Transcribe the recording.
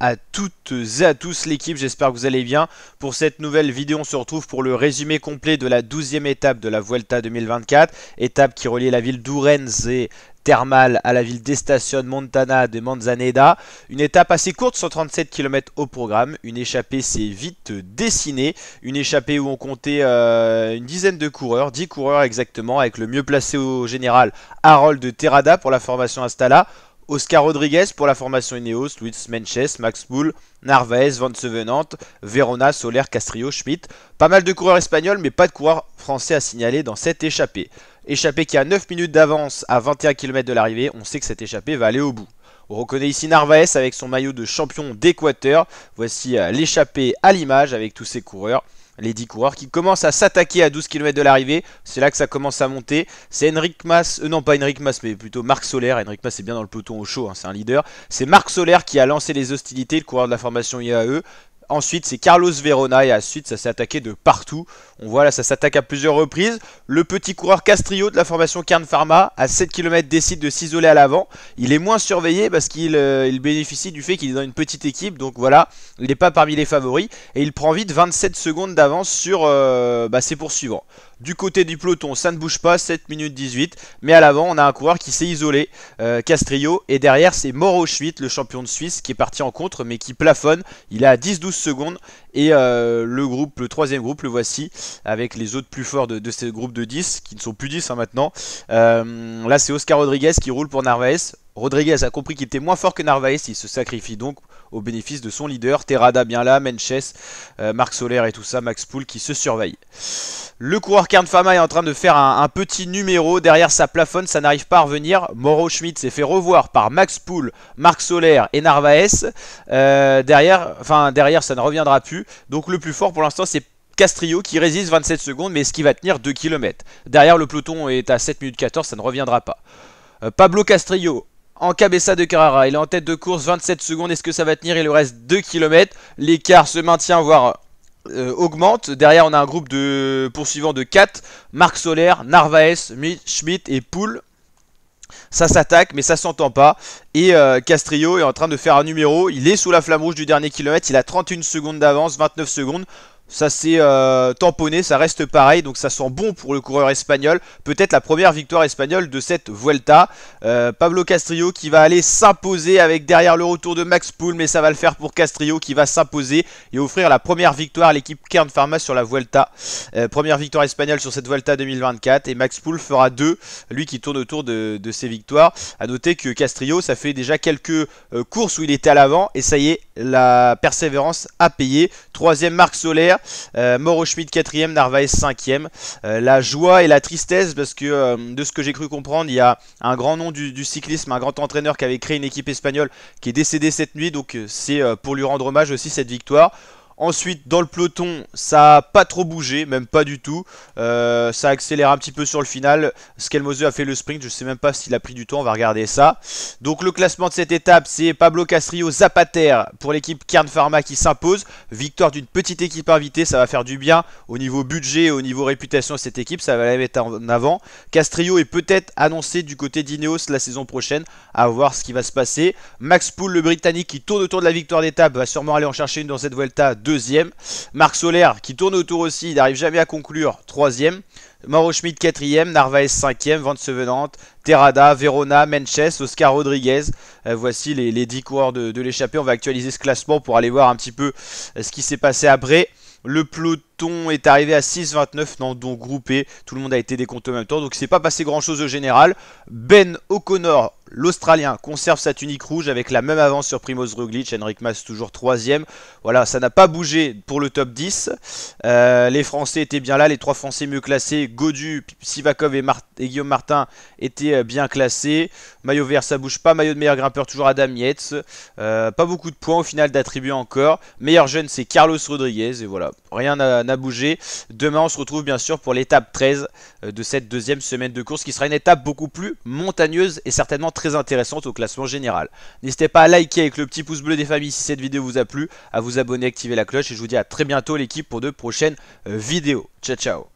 à toutes et à tous l'équipe, j'espère que vous allez bien. Pour cette nouvelle vidéo, on se retrouve pour le résumé complet de la 12e étape de la Vuelta 2024, étape qui reliait la ville d'Ourense et Thermal à la ville d'Estacion Montana de Manzaneda. Une étape assez courte, 137 km au programme. Une échappée c'est vite dessinée. Une échappée où on comptait euh, une dizaine de coureurs, 10 coureurs exactement, avec le mieux placé au général Harold Terrada pour la formation Astala. Oscar Rodriguez pour la formation Ineos, Luis Menches, Max Bull, Narvaez, Van Venante, Verona, Soler, Castillo, Schmidt. Pas mal de coureurs espagnols, mais pas de coureurs français à signaler dans cette échappée. Échappée qui a 9 minutes d'avance à 21 km de l'arrivée, on sait que cette échappée va aller au bout. On reconnaît ici Narvaez avec son maillot de champion d'Équateur. Voici euh, l'échappée à l'image avec tous ses coureurs les 10 coureurs qui commencent à s'attaquer à 12 km de l'arrivée. C'est là que ça commence à monter. C'est Henrik Mas, euh, non pas Henrik Mas, mais plutôt Marc Soler. Henrik Mas est bien dans le peloton au chaud, hein, c'est un leader. C'est Marc Soler qui a lancé les hostilités, le coureur de la formation IAE. Ensuite, c'est Carlos Verona et ensuite, ça s'est attaqué de partout. On voit là, ça s'attaque à plusieurs reprises. Le petit coureur Castrio de la formation Kern Pharma, à 7 km, décide de s'isoler à l'avant. Il est moins surveillé parce qu'il euh, bénéficie du fait qu'il est dans une petite équipe. Donc voilà, il n'est pas parmi les favoris. Et il prend vite 27 secondes d'avance sur euh, bah, ses poursuivants. Du côté du peloton, ça ne bouge pas, 7 minutes 18. Mais à l'avant, on a un coureur qui s'est isolé, euh, Castrillo. Et derrière, c'est Moro Schwitt, le champion de Suisse, qui est parti en contre, mais qui plafonne. Il est à 10-12 secondes. Et euh, le groupe, le troisième groupe, le voici, avec les autres plus forts de, ce groupe de 10, qui ne sont plus 10 hein, maintenant. Euh, là, c'est Oscar Rodriguez qui roule pour Narvaez. Rodriguez a compris qu'il était moins fort que Narvaez, il se sacrifie donc au bénéfice de son leader, Terrada bien là, Menches, euh, Marc Soler et tout ça, Max Poul qui se surveille. Le coureur Carnfama est en train de faire un, petit numéro, derrière sa plafonne, ça n'arrive pas à revenir, Moro Schmidt s'est fait revoir par Max Poul, Marc Soler et Narvaez, euh, derrière, enfin, derrière ça ne reviendra plus, donc le plus fort pour l'instant c'est castrio qui résiste 27 secondes mais ce qui va tenir 2 km. Derrière le peloton est à 7 minutes 14, ça ne reviendra pas. Euh, Pablo Castrillo, en cabessa de Carrara. Il est en tête de course, 27 secondes. Est-ce que ça va tenir Il le reste 2 km. L'écart se maintient, voire euh, augmente. Derrière, on a un groupe de poursuivants de 4. Marc Soler, Narvaez, Schmidt et Poul. Ça s'attaque, mais ça s'entend pas. Et euh, Castrillo est en train de faire un numéro. Il est sous la flamme rouge du dernier kilomètre. Il a 31 secondes d'avance, 29 secondes. Ça s'est euh, tamponné, ça reste pareil, donc ça sent bon pour le coureur espagnol. Peut-être la première victoire espagnole de cette Vuelta. Euh, Pablo Castillo qui va aller s'imposer avec derrière le retour de Max Poul, mais ça va le faire pour Castrillo qui va s'imposer et offrir la première victoire à l'équipe Kern Pharma sur la Vuelta. Euh, première victoire espagnole sur cette Vuelta 2024 et Max Poul fera deux, lui qui tourne autour de, ses victoires. A noter que Castillo ça fait déjà quelques courses où il était à l'avant et ça y est, la persévérance a payé. Troisième marque Solaire. Euh, mauro Schmidt 4ème, Narvaez 5ème. Euh, la joie et la tristesse parce que euh, de ce que j'ai cru comprendre, il y a un grand nom du, du, cyclisme, un grand entraîneur qui avait créé une équipe espagnole qui est décédé cette nuit. Donc c'est pour lui rendre hommage aussi cette victoire. Ensuite, dans le peloton, ça n'a pas trop bougé, même pas du tout. Euh, ça accélère un petit peu sur le final. Skelmose a fait le sprint, je sais même pas s'il a pris du temps, on va regarder ça. Donc le classement de cette étape, c'est Pablo Castrillo Zapater pour l'équipe Kern Pharma qui s'impose. Victoire d'une petite équipe invitée, ça va faire du bien au niveau budget, au niveau réputation de cette équipe, ça va la mettre en avant. Castrillo est peut-être annoncé du côté d'Ineos la saison prochaine, à voir ce qui va se passer. Max Poul, le Britannique qui tourne autour de la victoire d'étape, va sûrement aller en chercher une dans cette Vuelta. 2 deuxième. Marc Solaire qui tourne autour aussi, il n'arrive jamais à conclure, troisième. Mauro Schmidt 4ème, Narvaez 5ème, Van Terada, Verona, Menches, Oscar Rodriguez. Euh, voici les, 10 coureurs de, l'échappée. On va actualiser ce classement pour aller voir un petit peu euh, ce qui s'est passé après. Le peloton est arrivé à 6,29, non, donc groupé. Tout le monde a été décompté en même temps, donc c'est pas passé grand chose au général. Ben O'Connor, l'Australien, conserve sa tunique rouge avec la même avance sur Primoz Roglic. Henrik Mas toujours 3ème. Voilà, ça n'a pas bougé pour le top 10. Euh, les Français étaient bien là, les trois Français mieux classés Godu, Sivakov et, Guillaume Martin étaient euh, bien classés. Maillot vert, ça bouge pas. Maillot de meilleur grimpeur, toujours Adam Yates. Euh, pas beaucoup de points au final d'attribuer encore. Meilleur jeune, c'est Carlos Rodriguez. Et voilà, rien n'a bougé. Demain, on se retrouve bien sûr pour l'étape 13 euh, de cette deuxième semaine de course qui sera une étape beaucoup plus montagneuse et certainement très intéressante au classement général. N'hésitez pas à liker avec le petit pouce bleu des familles si cette vidéo vous a plu, à vous abonner, activer la cloche et je vous dis à très bientôt l'équipe pour de prochaines vidéos. Ciao ciao